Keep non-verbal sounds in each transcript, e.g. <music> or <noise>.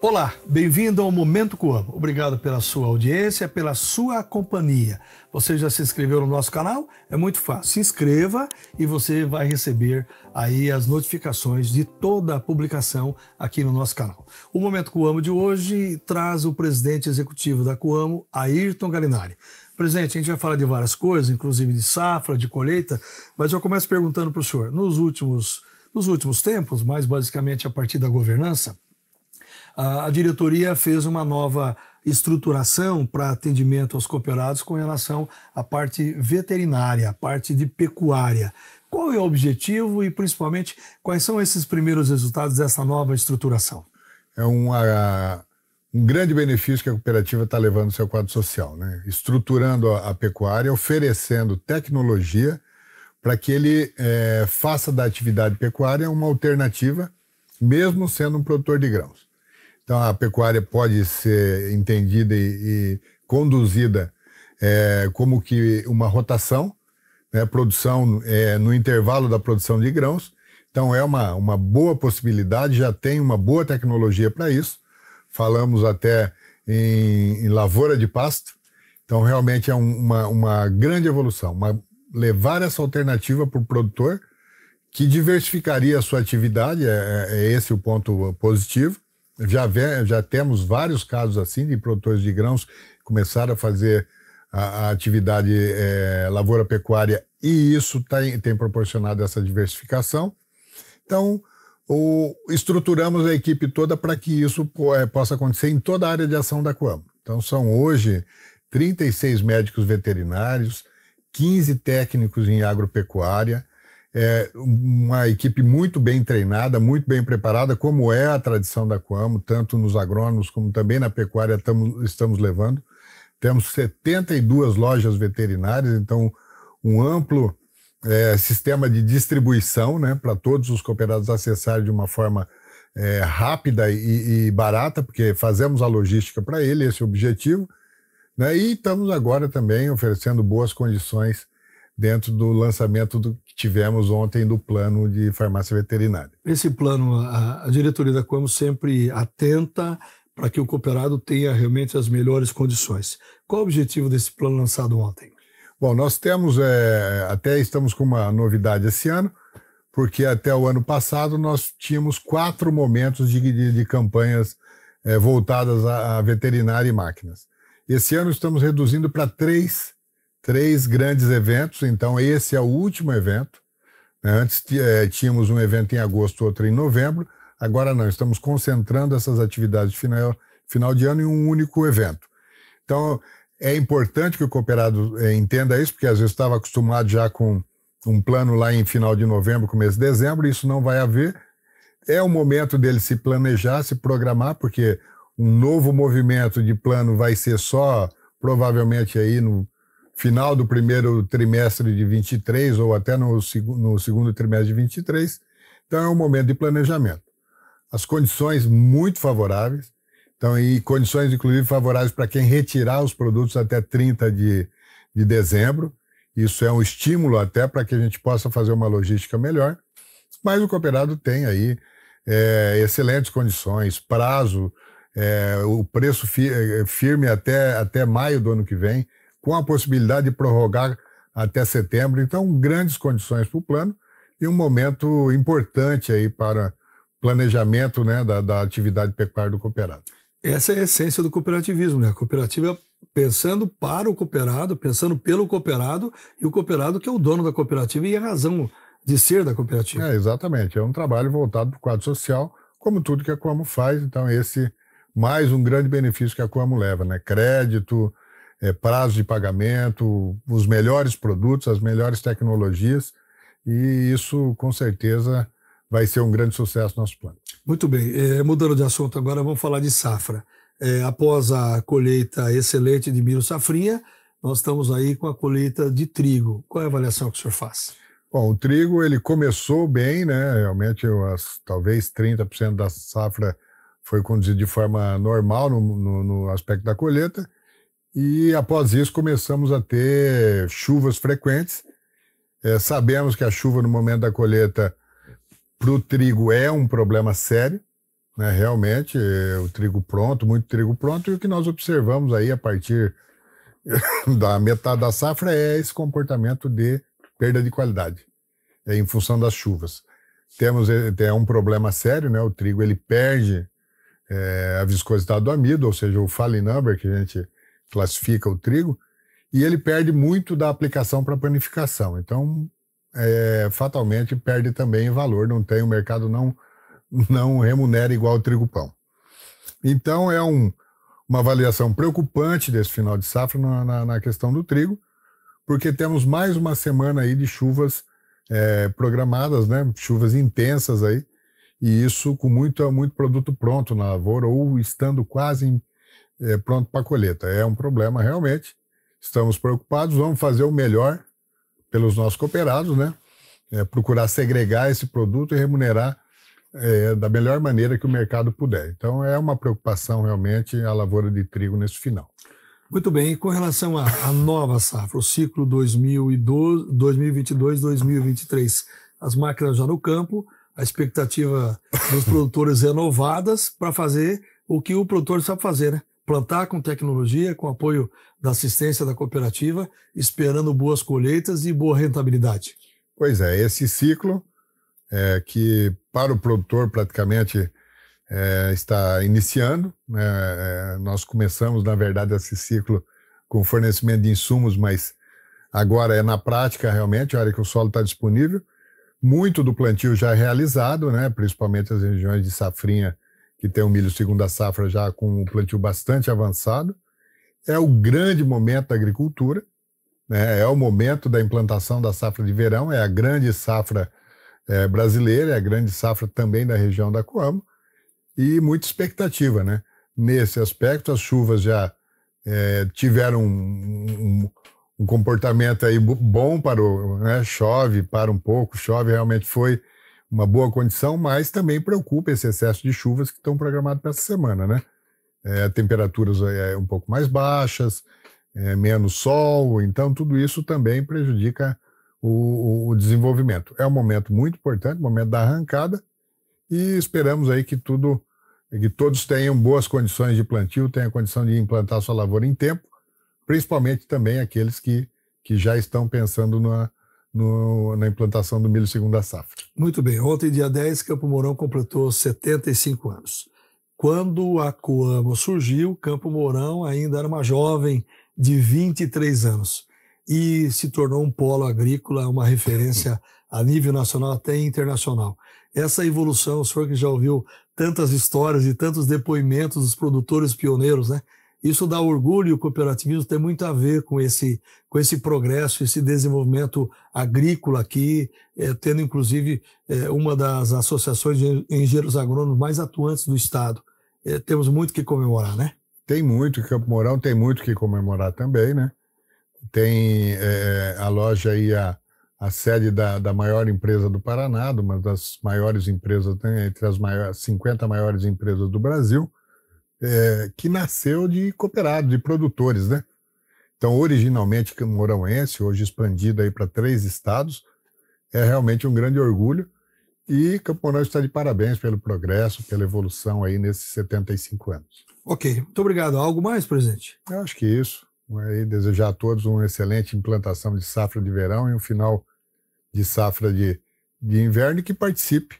Olá, bem-vindo ao Momento Coamo. Obrigado pela sua audiência, pela sua companhia. Você já se inscreveu no nosso canal? É muito fácil. Se inscreva e você vai receber aí as notificações de toda a publicação aqui no nosso canal. O Momento Coamo de hoje traz o presidente executivo da Coamo, Ayrton Galinari. Presidente, a gente vai falar de várias coisas, inclusive de safra, de colheita, mas eu começo perguntando para o senhor, nos últimos, nos últimos tempos, mais basicamente a partir da governança, a, diretoria fez uma nova estruturação para atendimento aos cooperados com relação à parte veterinária, à parte de pecuária. Qual é o objetivo e, principalmente, quais são esses primeiros resultados dessa nova estruturação? É uma, um grande benefício que a cooperativa está levando no seu quadro social, né? estruturando a, a pecuária, oferecendo tecnologia para que ele é, faça da atividade pecuária uma alternativa, mesmo sendo um produtor de grãos. Então, a pecuária pode ser entendida e, e conduzida é, como que uma rotação, né, produção é, no intervalo da produção de grãos. Então, é uma, uma boa possibilidade, já tem uma boa tecnologia para isso. Falamos até em, em, lavoura de pasto. Então, realmente é um, uma, uma grande evolução. Uma, levar essa alternativa para o produtor, que diversificaria a sua atividade, é, é, é esse o ponto positivo, já, já temos vários casos assim de produtores de grãos começaram a fazer a, a atividade é, lavoura pecuária e isso tá, tem proporcionado essa diversificação. Então, o, estruturamos a equipe toda para que isso é, possa acontecer em toda a área de ação da Coamo. Então, são hoje 36 médicos veterinários, 15 técnicos em agropecuária, é, uma equipe muito bem treinada, muito bem preparada, como é a tradição da Coamo, tanto nos agrônomos como também na pecuária tamo, estamos levando. Temos 72 lojas veterinárias, então um amplo é, sistema de distribuição né, para todos os cooperados acessarem de uma forma é, rápida e, e, barata, porque fazemos a logística para ele, esse é o objetivo. Né, e estamos agora também oferecendo boas condições dentro do lançamento do que tivemos ontem do plano de farmácia veterinária. Esse plano, a, a diretoria da Coamo sempre atenta para que o cooperado tenha realmente as melhores condições. Qual o objetivo desse plano lançado ontem? Bom, nós temos, é, até estamos com uma novidade esse ano, porque até o ano passado nós tínhamos quatro momentos de, de, de campanhas é, voltadas à a veterinária e máquinas. Esse ano estamos reduzindo para três três grandes eventos, então esse é o último evento. Né? Antes eh, tínhamos um evento em agosto, outro em novembro, agora não, estamos concentrando essas atividades de final, final de ano em um único evento. Então, é importante que o cooperado eh, entenda isso, porque às vezes estava acostumado já com um plano lá em final de novembro, começo de dezembro, isso não vai haver. É o momento dele se planejar, se programar, porque um novo movimento de plano vai ser só provavelmente aí no final do primeiro trimestre de 23 ou até no, no segundo trimestre de 23. Então é um momento de planejamento. As condições muito favoráveis, então, e condições inclusive favoráveis para quem retirar os produtos até 30 de, de dezembro. Isso é um estímulo até para que a gente possa fazer uma logística melhor. Mas o cooperado tem aí é, excelentes condições, prazo, é, o preço fi, é, firme até, até maio do ano que vem com a possibilidade de prorrogar até setembro. Então, grandes condições para o plano e um momento importante aí para planejamento né, da, da atividade pecuária do cooperado. Essa é a essência do cooperativismo, né? A cooperativa pensando para o cooperado, pensando pelo cooperado e o cooperado que é o dono da cooperativa e a razão de ser da cooperativa. É, exatamente. É um trabalho voltado para o quadro social, como tudo que a Coamo faz. Então, esse mais um grande benefício que a Coamo leva, né? Crédito, é, prazo de pagamento, os melhores produtos, as melhores tecnologias, e isso com certeza vai ser um grande sucesso no nosso plano. Muito bem, é, mudando de assunto agora, vamos falar de safra. É, após a colheita excelente de milho safrinha, nós estamos aí com a colheita de trigo. Qual é a avaliação que o senhor faz? Bom, o trigo ele começou bem, né? Realmente, as, talvez 30% da safra foi conduzida de forma normal no, no, no aspecto da colheita e após isso começamos a ter chuvas frequentes. É, sabemos que a chuva no momento da colheita para o trigo é um problema sério, né? realmente, é, o trigo pronto, muito trigo pronto, e o que nós observamos aí a partir <laughs> da metade da safra é esse comportamento de perda de qualidade é, em função das chuvas. Temos é, é um problema sério, né? o trigo ele perde é, a viscosidade do amido, ou seja, o Falling Number, que a gente classifica o trigo, e ele perde muito da aplicação para panificação. Então, é, fatalmente perde também em valor, não tem, o mercado não, não remunera igual o trigo-pão. Então, é um, uma avaliação preocupante desse final de safra na, na, na, questão do trigo, porque temos mais uma semana aí de chuvas é, programadas, né? chuvas intensas aí, e isso com muito, muito produto pronto na lavoura, ou estando quase em é, pronto para colheita. É um problema realmente. Estamos preocupados, vamos fazer o melhor pelos nossos cooperados, né? É, procurar segregar esse produto e remunerar é, da melhor maneira que o mercado puder. Então, é uma preocupação realmente a lavoura de trigo nesse final. Muito bem, e com relação à nova safra, o ciclo 2022-2023, as máquinas já no campo, a expectativa dos <laughs> produtores renovadas para fazer o que o produtor sabe fazer, né? plantar com tecnologia, com apoio da assistência da cooperativa, esperando boas colheitas e boa rentabilidade. Pois é, esse ciclo é, que para o produtor praticamente é, está iniciando. Né? É, nós começamos, na verdade, esse ciclo com fornecimento de insumos, mas agora é na prática realmente, a hora que o solo está disponível. Muito do plantio já é realizado, né? principalmente as regiões de safrinha que tem o milho segunda safra já com um plantio bastante avançado. É o grande momento da agricultura, né? é o momento da implantação da safra de verão, é a grande safra é, brasileira, é a grande safra também da região da Coamo, e muita expectativa. Né? Nesse aspecto, as chuvas já é, tiveram um, um, um, comportamento aí bom para o. Né? Chove, para um pouco, chove, realmente foi uma boa condição, mas também preocupa esse excesso de chuvas que estão programadas para essa semana, né? É, temperaturas é, um pouco mais baixas, é, menos sol, então tudo isso também prejudica o, o, desenvolvimento. É um momento muito importante, momento da arrancada, e esperamos aí que tudo, que todos tenham boas condições de plantio, tenham condição de implantar sua lavoura em tempo, principalmente também aqueles que, que já estão pensando na, no, na implantação do milho segunda safra. Muito bem. Ontem, dia 10, Campo Mourão completou 75 anos. Quando a Coamo surgiu, Campo Mourão ainda era uma jovem de 23 anos e se tornou um polo agrícola, uma referência a nível nacional até internacional. Essa evolução, o senhor que já ouviu tantas histórias e tantos depoimentos dos produtores pioneiros, né? Isso dá orgulho e o cooperativismo tem muito a ver com esse, com esse progresso, esse desenvolvimento agrícola aqui, é, tendo inclusive é, uma das associações de engenheiros agrônomos mais atuantes do Estado. É, temos muito que comemorar, né? Tem muito, Campo Mourão tem muito que comemorar também, né? Tem é, a loja aí, a, a sede da, da maior empresa do Paraná, uma das maiores empresas, né, entre as maiores, 50 maiores empresas do Brasil é, que nasceu de cooperados, de produtores, né? Então, originalmente morauense, hoje expandido aí para três estados, é realmente um grande orgulho. E Campo está de parabéns pelo progresso, pela evolução aí nesses 75 anos. Ok, muito obrigado. Algo mais, presidente? Eu acho que isso. Aí desejar a todos uma excelente implantação de safra de verão e um final de safra de, de inverno e que participe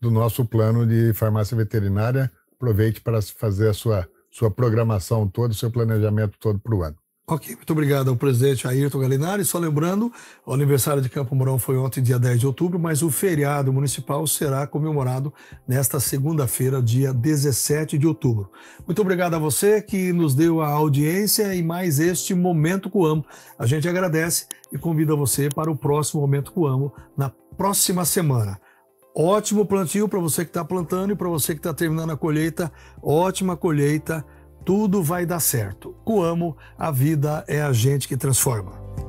do nosso plano de farmácia veterinária aproveite para fazer a sua, sua programação toda, o seu planejamento todo para o ano. Ok, muito obrigado ao presidente Ayrton Galinari. Só lembrando, o aniversário de Campo Mourão foi ontem, dia 10 de outubro, mas o feriado municipal será comemorado nesta segunda-feira, dia 17 de outubro. Muito obrigado a você que nos deu a audiência e mais este Momento amo. A gente agradece e convida você para o próximo Momento amo na próxima semana. Ótimo plantio para você que está plantando e para você que está terminando a colheita. Ótima colheita, tudo vai dar certo. Coamo, a vida é a gente que transforma.